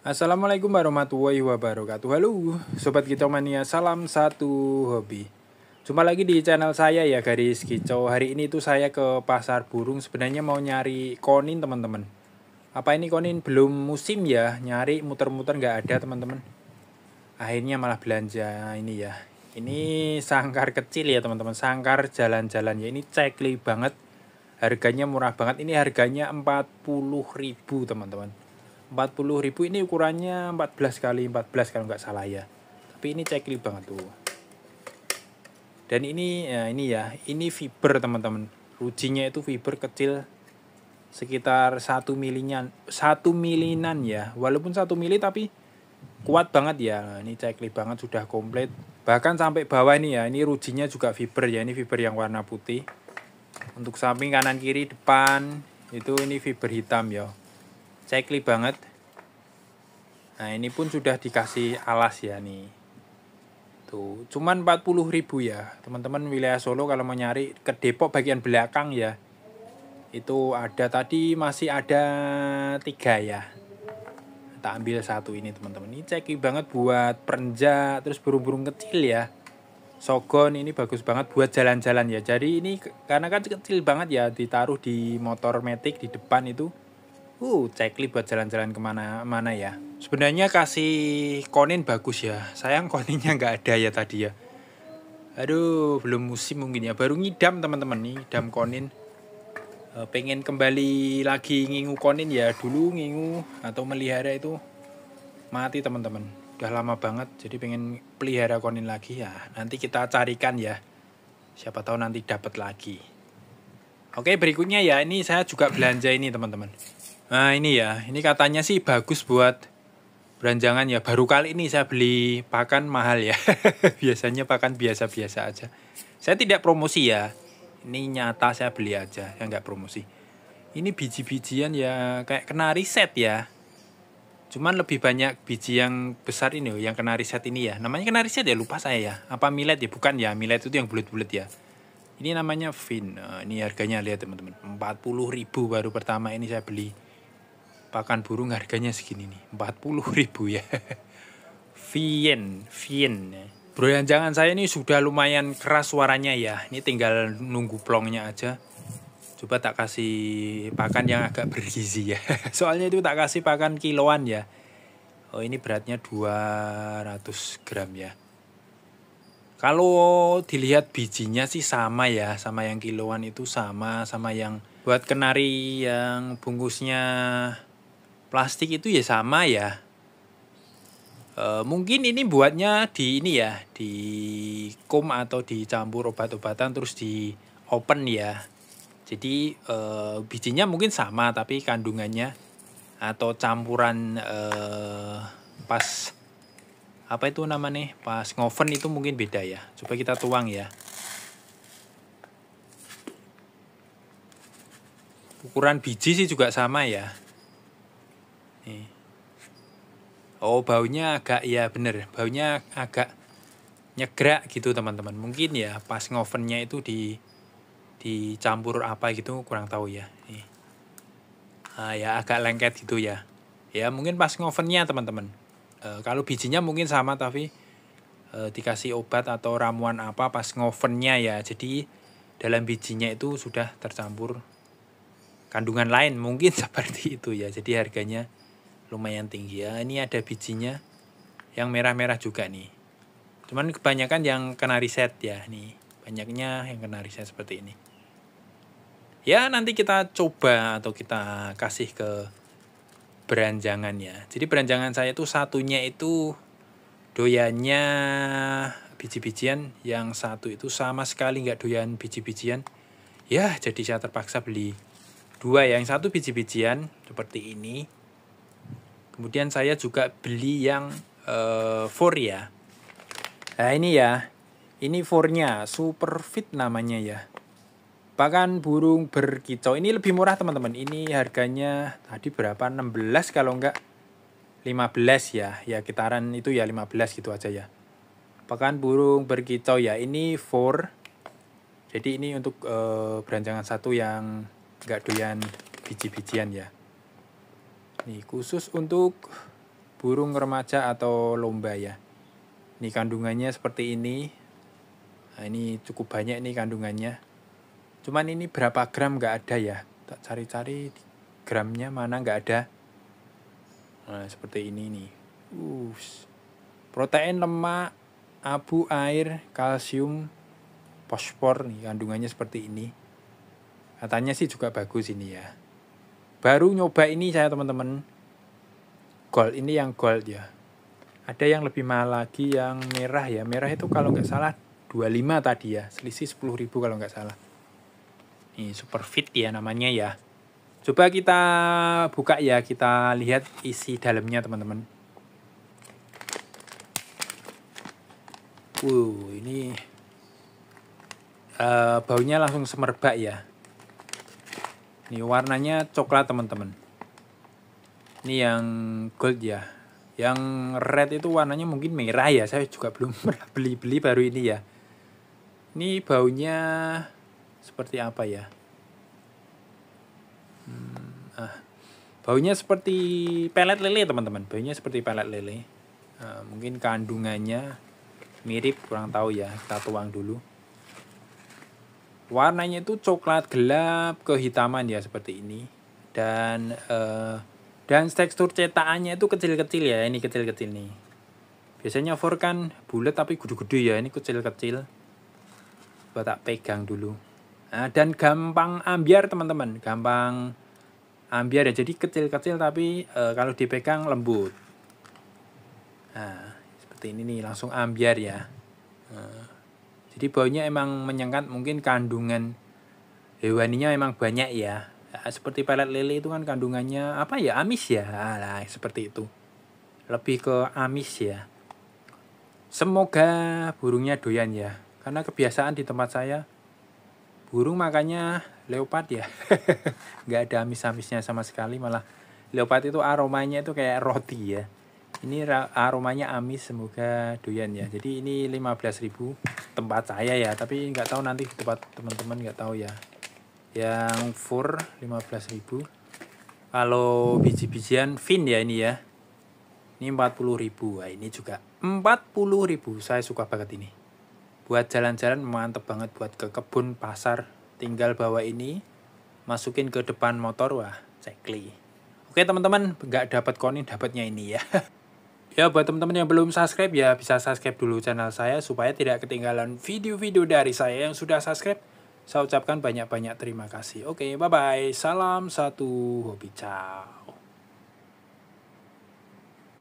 Assalamualaikum warahmatullahi wabarakatuh Halo Sobat Kicau Mania Salam satu hobi cuma lagi di channel saya ya garis kicau Hari ini tuh saya ke pasar burung Sebenarnya mau nyari konin teman-teman Apa ini konin? Belum musim ya Nyari muter-muter nggak ada teman-teman Akhirnya malah belanja ini ya Ini sangkar kecil ya teman-teman Sangkar jalan-jalan ya Ini cekli banget Harganya murah banget Ini harganya 40.000 ribu teman-teman 40 ribu ini ukurannya 14 kali 14 kalau nggak salah ya tapi ini cekli banget tuh dan ini ya ini ya ini fiber teman-teman rujinya itu fiber kecil sekitar satu milinan satu milinan ya walaupun satu mili tapi kuat banget ya ini cekli banget sudah komplit bahkan sampai bawah ini ya ini rujinya juga fiber ya ini fiber yang warna putih untuk samping kanan kiri depan itu ini fiber hitam ya cekli banget nah ini pun sudah dikasih alas ya nih tuh cuman 40.000 ya teman-teman wilayah Solo kalau mau nyari ke Depok bagian belakang ya itu ada tadi masih ada tiga ya tak ambil satu ini teman-teman ini cekli banget buat perenja terus burung-burung kecil ya Sogon ini bagus banget buat jalan-jalan ya. Jadi ini karena kan kecil banget ya ditaruh di motor metik di depan itu uh cekli buat jalan-jalan kemana-mana ya sebenarnya kasih konin bagus ya sayang koninnya nggak ada ya tadi ya aduh belum musim mungkin ya baru ngidam teman-teman nih dam konin e, pengen kembali lagi ngingu konin ya dulu ngingu atau melihara itu mati teman-teman udah lama banget jadi pengen pelihara konin lagi ya nanti kita carikan ya siapa tahu nanti dapat lagi oke berikutnya ya ini saya juga belanja ini teman-teman Nah, ini ya, ini katanya sih bagus buat beranjangan ya. Baru kali ini saya beli pakan mahal ya. Biasanya pakan biasa-biasa aja. Saya tidak promosi ya. Ini nyata saya beli aja, saya nggak promosi. Ini biji-bijian ya kayak kena riset ya. Cuman lebih banyak biji yang besar ini yang kena riset ini ya. Namanya kena riset ya, lupa saya ya. Apa milet ya? Bukan ya, milet itu yang bulat-bulat ya. Ini namanya fin. Nah, ini harganya lihat teman-teman. 40.000 baru pertama ini saya beli pakan burung harganya segini nih 40 ribu ya Vien Vien Bro yang jangan saya ini sudah lumayan keras suaranya ya ini tinggal nunggu plongnya aja coba tak kasih pakan yang agak bergizi ya soalnya itu tak kasih pakan kiloan ya Oh ini beratnya 200 gram ya kalau dilihat bijinya sih sama ya sama yang kiloan itu sama sama yang buat kenari yang bungkusnya plastik itu ya sama ya e, mungkin ini buatnya di ini ya di kom atau dicampur obat-obatan terus di open ya jadi e, bijinya mungkin sama tapi kandungannya atau campuran e, pas apa itu namanya pas ngoven itu mungkin beda ya coba kita tuang ya ukuran biji sih juga sama ya Oh baunya agak ya bener, baunya agak nyegrak gitu teman-teman. Mungkin ya pas ngovennya itu di dicampur apa gitu kurang tahu ya. Nih. Nah, ya agak lengket gitu ya. Ya mungkin pas ngovennya teman-teman. E, kalau bijinya mungkin sama tapi e, dikasih obat atau ramuan apa pas ngovennya ya. Jadi dalam bijinya itu sudah tercampur kandungan lain mungkin seperti itu ya. Jadi harganya lumayan tinggi ya ini ada bijinya yang merah-merah juga nih cuman kebanyakan yang kena riset ya nih banyaknya yang kena riset seperti ini ya nanti kita coba atau kita kasih ke beranjangan ya jadi beranjangan saya itu satunya itu doyannya biji-bijian yang satu itu sama sekali nggak doyan biji-bijian ya jadi saya terpaksa beli dua ya. yang satu biji-bijian seperti ini kemudian saya juga beli yang uh, eh, four ya nah ini ya ini fournya super fit namanya ya bahkan burung berkicau ini lebih murah teman-teman ini harganya tadi berapa 16 kalau enggak 15 ya ya kitaran itu ya 15 gitu aja ya bahkan burung berkicau ya ini four jadi ini untuk uh, beranjangan satu yang nggak doyan biji-bijian ya Nih, khusus untuk burung remaja atau lomba ya. Ini kandungannya seperti ini. Nah, ini cukup banyak nih kandungannya. Cuman ini berapa gram nggak ada ya. Tak cari-cari gramnya mana nggak ada. Nah, seperti ini nih. Ush. Protein, lemak, abu, air, kalsium, fosfor nih kandungannya seperti ini. Katanya sih juga bagus ini ya baru nyoba ini saya teman-teman gold ini yang gold ya ada yang lebih mahal lagi yang merah ya merah itu kalau nggak salah 25 tadi ya selisih ribu kalau nggak salah ini super fit ya namanya ya coba kita buka ya kita lihat isi dalamnya teman-teman wow ini uh, baunya langsung semerbak ya ini warnanya coklat teman-teman. Ini yang gold ya. Yang red itu warnanya mungkin merah ya. Saya juga belum pernah beli-beli baru ini ya. Ini baunya seperti apa ya? Hmm, ah. Baunya seperti pelet lele teman-teman. Baunya seperti pelet lele. Nah, mungkin kandungannya mirip kurang tahu ya. Kita tuang dulu warnanya itu coklat gelap kehitaman ya seperti ini dan uh, dan tekstur cetakannya itu kecil-kecil ya ini kecil-kecil nih biasanya for kan bulat tapi gede-gede ya ini kecil-kecil buat tak pegang dulu nah, dan gampang ambiar teman-teman gampang ambiar ya jadi kecil-kecil tapi uh, kalau dipegang lembut nah seperti ini nih langsung ambiar ya eh, jadi baunya emang menyengat mungkin kandungan hewaninya emang banyak ya. Ah, seperti pelet lele itu kan kandungannya apa ya amis ya, nah, seperti itu. Lebih ke amis ya. Semoga burungnya doyan ya, karena kebiasaan di tempat saya burung makanya leopard ya, nggak ada amis-amisnya sama sekali malah leopard itu aromanya itu kayak roti ya. Ini aromanya amis semoga doyan ya. Jadi ini 15.000 tempat saya ya tapi nggak tahu nanti tempat teman-teman nggak tahu ya yang fur 15.000 kalau biji-bijian fin ya ini ya ini 40.000 nah, ini juga 40.000 saya suka banget ini buat jalan-jalan mantep banget buat ke kebun pasar tinggal bawa ini masukin ke depan motor wah cekli oke teman-teman nggak dapat konin dapatnya ini ya Ya buat teman-teman yang belum subscribe ya bisa subscribe dulu channel saya supaya tidak ketinggalan video-video dari saya yang sudah subscribe. Saya ucapkan banyak-banyak terima kasih. Oke, bye-bye. Salam satu hobi. Ciao.